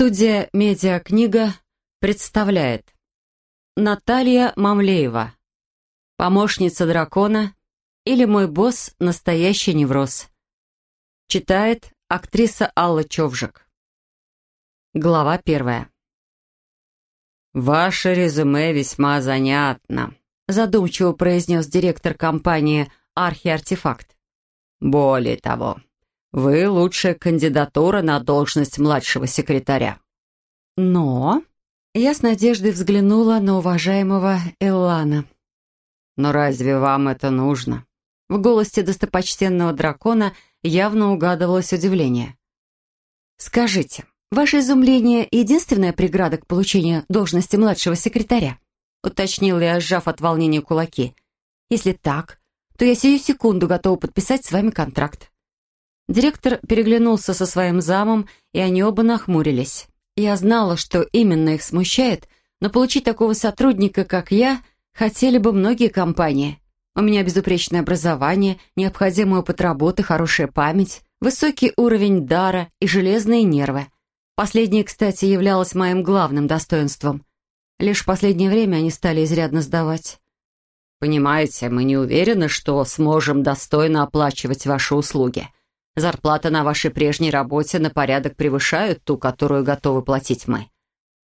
Студия «Медиакнига» представляет Наталья Мамлеева «Помощница дракона» или «Мой босс – настоящий невроз». Читает актриса Алла Човжик. Глава первая. «Ваше резюме весьма занятно», – задумчиво произнес директор компании «Архиартефакт». «Более того, вы лучшая кандидатура на должность младшего секретаря». «Но...» Я с надеждой взглянула на уважаемого Элана. «Но разве вам это нужно?» В голосе достопочтенного дракона явно угадывалось удивление. «Скажите, ваше изумление — единственная преграда к получению должности младшего секретаря?» — уточнила я, сжав от волнения кулаки. «Если так, то я сию секунду готова подписать с вами контракт». Директор переглянулся со своим замом, и они оба нахмурились. Я знала, что именно их смущает, но получить такого сотрудника, как я, хотели бы многие компании. У меня безупречное образование, необходимый опыт работы, хорошая память, высокий уровень дара и железные нервы. Последнее, кстати, являлось моим главным достоинством. Лишь в последнее время они стали изрядно сдавать. «Понимаете, мы не уверены, что сможем достойно оплачивать ваши услуги», Зарплата на вашей прежней работе на порядок превышает ту, которую готовы платить мы.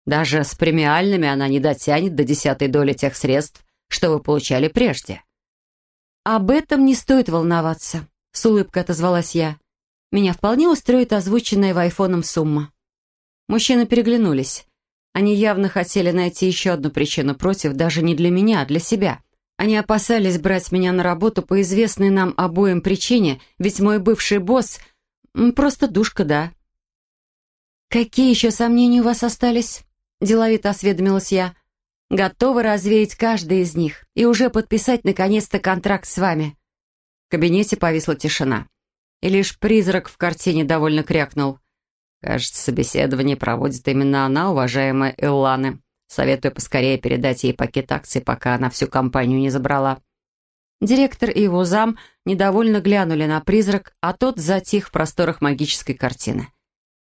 Даже с премиальными она не дотянет до десятой доли тех средств, что вы получали прежде». «Об этом не стоит волноваться», — с улыбкой отозвалась я. «Меня вполне устроит озвученная в айфоном сумма». Мужчины переглянулись. Они явно хотели найти еще одну причину против, даже не для меня, а для себя — они опасались брать меня на работу по известной нам обоим причине, ведь мой бывший босс — просто душка, да. «Какие еще сомнения у вас остались?» — деловито осведомилась я. «Готова развеять каждый из них и уже подписать, наконец-то, контракт с вами». В кабинете повисла тишина. И лишь призрак в картине довольно крякнул. «Кажется, собеседование проводит именно она, уважаемая Элланы». Советую поскорее передать ей пакет акций, пока она всю компанию не забрала». Директор и его зам недовольно глянули на призрак, а тот затих в просторах магической картины.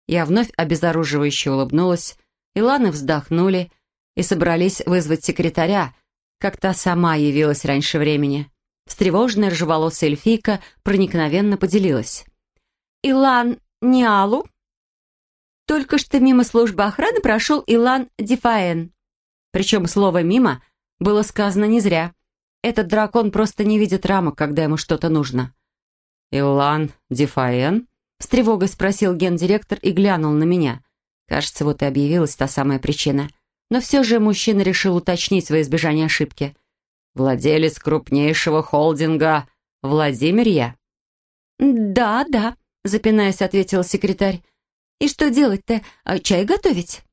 Я вновь обезоруживающе улыбнулась, и Иланы вздохнули и собрались вызвать секретаря, как та сама явилась раньше времени. Встревоженная ржеволосая эльфийка проникновенно поделилась. «Илан Ниалу?» «Только что мимо службы охраны прошел Илан Дифаэн. Причем слово «мимо» было сказано не зря. Этот дракон просто не видит рамок, когда ему что-то нужно. «Илан Дефаен?» — с тревогой спросил гендиректор и глянул на меня. Кажется, вот и объявилась та самая причина. Но все же мужчина решил уточнить во избежание ошибки. «Владелец крупнейшего холдинга Владимир я?» «Да, да», — запинаясь, ответил секретарь. «И что делать-то? А чай готовить?»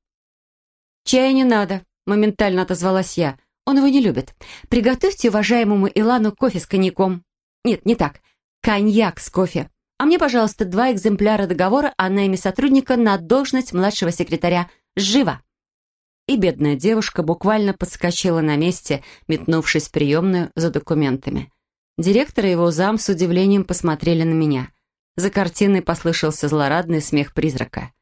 «Чая не надо», моментально отозвалась я. «Он его не любит. Приготовьте уважаемому Илану кофе с коньяком». «Нет, не так. Коньяк с кофе. А мне, пожалуйста, два экземпляра договора о найме сотрудника на должность младшего секретаря. Живо!» И бедная девушка буквально подскочила на месте, метнувшись в приемную за документами. Директор и его зам с удивлением посмотрели на меня. За картиной послышался злорадный смех призрака.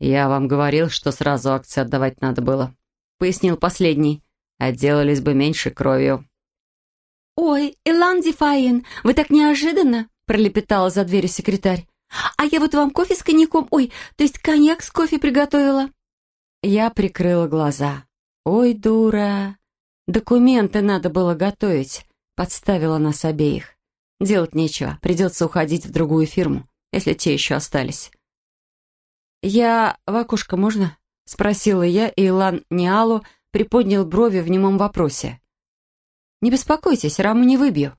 «Я вам говорил, что сразу акции отдавать надо было», — пояснил последний. «Отделались бы меньше кровью». «Ой, Элан Дифаин, вы так неожиданно!» — пролепетала за дверью секретарь. «А я вот вам кофе с коньяком, ой, то есть коньяк с кофе приготовила». Я прикрыла глаза. «Ой, дура! Документы надо было готовить!» Подставила нас обеих. «Делать нечего, придется уходить в другую фирму, если те еще остались». «Я в окошко можно?» — спросила я, и Илан Ниалу приподнял брови в немом вопросе. «Не беспокойтесь, раму не выбью».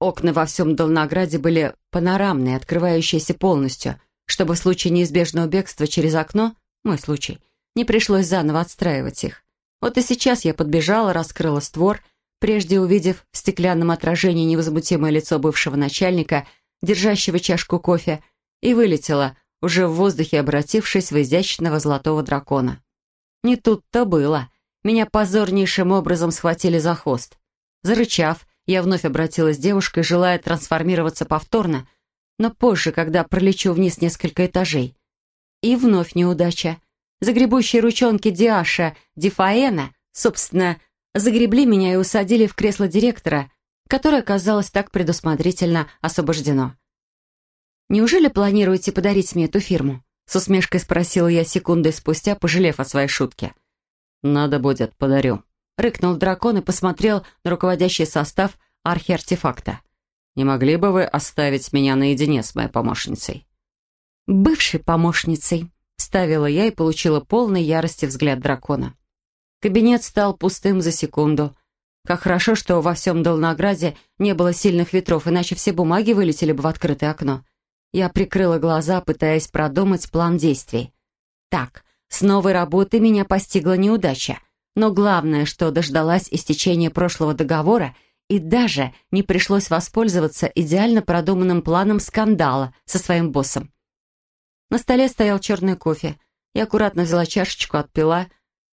Окна во всем Долнограде были панорамные, открывающиеся полностью, чтобы в случае неизбежного бегства через окно, мой случай, не пришлось заново отстраивать их. Вот и сейчас я подбежала, раскрыла створ, прежде увидев в стеклянном отражении невозмутимое лицо бывшего начальника, держащего чашку кофе, и вылетела, уже в воздухе обратившись в изящного золотого дракона. Не тут-то было. Меня позорнейшим образом схватили за хвост. Зарычав, я вновь обратилась к девушке, желая трансформироваться повторно, но позже, когда пролечу вниз несколько этажей. И вновь неудача. Загребущие ручонки Диаша, Дифаэна, собственно, загребли меня и усадили в кресло директора, которое оказалось так предусмотрительно освобождено. «Неужели планируете подарить мне эту фирму?» С усмешкой спросила я секундой спустя, пожалев о своей шутке. «Надо будет, подарю». Рыкнул дракон и посмотрел на руководящий состав архиартефакта. «Не могли бы вы оставить меня наедине с моей помощницей?» «Бывшей помощницей», — ставила я и получила полный ярости взгляд дракона. Кабинет стал пустым за секунду. Как хорошо, что во всем Долнограде не было сильных ветров, иначе все бумаги вылетели бы в открытое окно. Я прикрыла глаза, пытаясь продумать план действий. Так, с новой работы меня постигла неудача. Но главное, что дождалась истечения прошлого договора и даже не пришлось воспользоваться идеально продуманным планом скандала со своим боссом. На столе стоял черный кофе. Я аккуратно взяла чашечку, отпила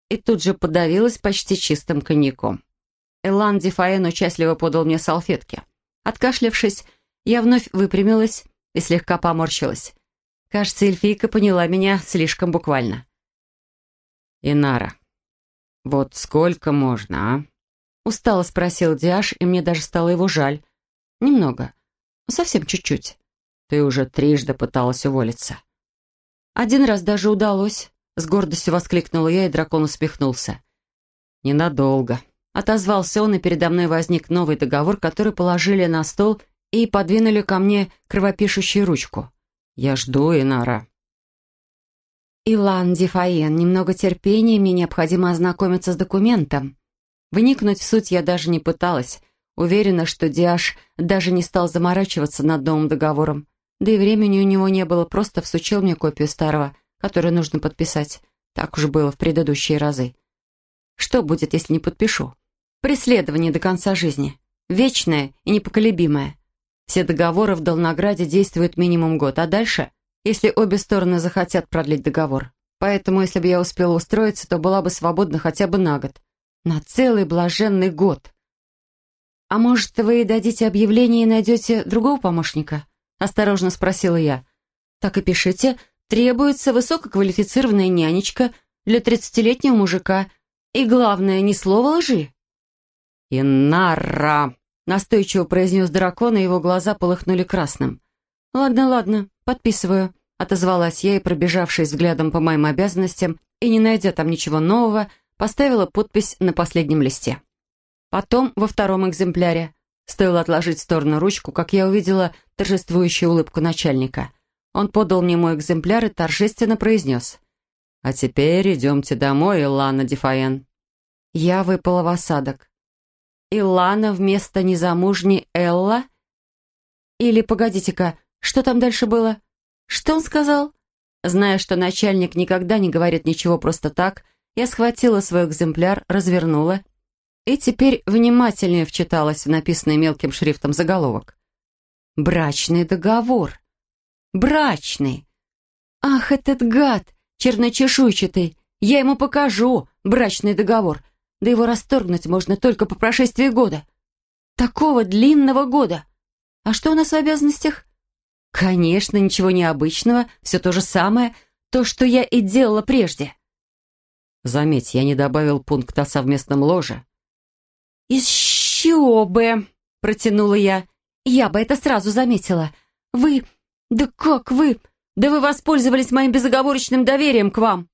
и тут же подавилась почти чистым коньяком. Элан Дефаен участливо подал мне салфетки. Откашлявшись, я вновь выпрямилась и слегка поморщилась. Кажется, эльфийка поняла меня слишком буквально. «Инара, вот сколько можно, а?» Устало спросил Диаш, и мне даже стало его жаль. Немного. Совсем чуть-чуть. Ты уже трижды пыталась уволиться. Один раз даже удалось. С гордостью воскликнула я, и дракон усмехнулся. «Ненадолго», Отозвался он, и передо мной возник новый договор, который положили на стол и подвинули ко мне кровопишущую ручку. «Я жду, Инара». «Илан Дифаен, немного терпения, мне необходимо ознакомиться с документом». Вникнуть в суть я даже не пыталась. Уверена, что Диаш даже не стал заморачиваться над новым договором. Да и времени у него не было, просто всучил мне копию старого, которую нужно подписать. Так уж было в предыдущие разы. Что будет, если не подпишу? Преследование до конца жизни. Вечное и непоколебимое. Все договоры в Долнограде действуют минимум год, а дальше, если обе стороны захотят продлить договор. Поэтому, если бы я успела устроиться, то была бы свободна хотя бы на год. На целый блаженный год. «А может, вы и дадите объявление и найдете другого помощника?» — осторожно спросила я. «Так и пишите. Требуется высококвалифицированная нянечка для тридцатилетнего мужика. И главное, ни слова лжи». «Инара!» Настойчиво произнес дракон, и его глаза полыхнули красным. «Ладно, ладно, подписываю», — отозвалась я и, пробежавшись взглядом по моим обязанностям и не найдя там ничего нового, поставила подпись на последнем листе. Потом во втором экземпляре. Стоило отложить в сторону ручку, как я увидела торжествующую улыбку начальника. Он подал мне мой экземпляр и торжественно произнес. «А теперь идемте домой, Лана Дефаен». Я выпала в осадок. Илана вместо незамужней Элла? Или, погодите-ка, что там дальше было? Что он сказал? Зная, что начальник никогда не говорит ничего просто так, я схватила свой экземпляр, развернула и теперь внимательнее вчиталась в написанный мелким шрифтом заголовок. «Брачный договор». «Брачный». «Ах, этот гад! Черночешуйчатый! Я ему покажу брачный договор. Да его расторгнуть можно только по прошествии года. Такого длинного года. А что у нас в обязанностях? Конечно, ничего необычного, все то же самое, то, что я и делала прежде. Заметь, я не добавил пункт о совместном ложе. «Еще бы!» — протянула я. «Я бы это сразу заметила. Вы... Да как вы? Да вы воспользовались моим безоговорочным доверием к вам!»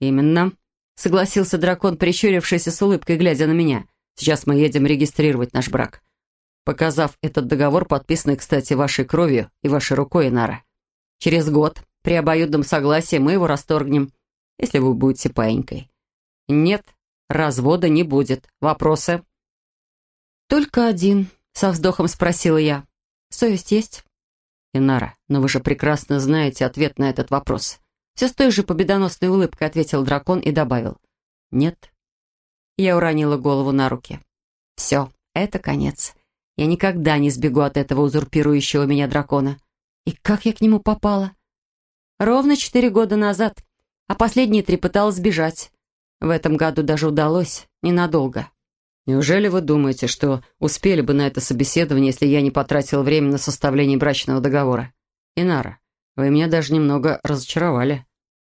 «Именно. — согласился дракон, прищурившийся с улыбкой, глядя на меня. «Сейчас мы едем регистрировать наш брак» показав этот договор, подписанный, кстати, вашей кровью и вашей рукой, Инара. Через год, при обоюдном согласии, мы его расторгнем, если вы будете паенькой. Нет, развода не будет. Вопросы? Только один, со вздохом спросила я. Совесть есть? Инара, но вы же прекрасно знаете ответ на этот вопрос. Все с той же победоносной улыбкой ответил дракон и добавил. «Нет». Я уронила голову на руки. «Все, это конец. Я никогда не сбегу от этого узурпирующего меня дракона. И как я к нему попала?» «Ровно четыре года назад, а последние три пыталась сбежать. В этом году даже удалось, ненадолго». «Неужели вы думаете, что успели бы на это собеседование, если я не потратил время на составление брачного договора? Инара, вы меня даже немного разочаровали.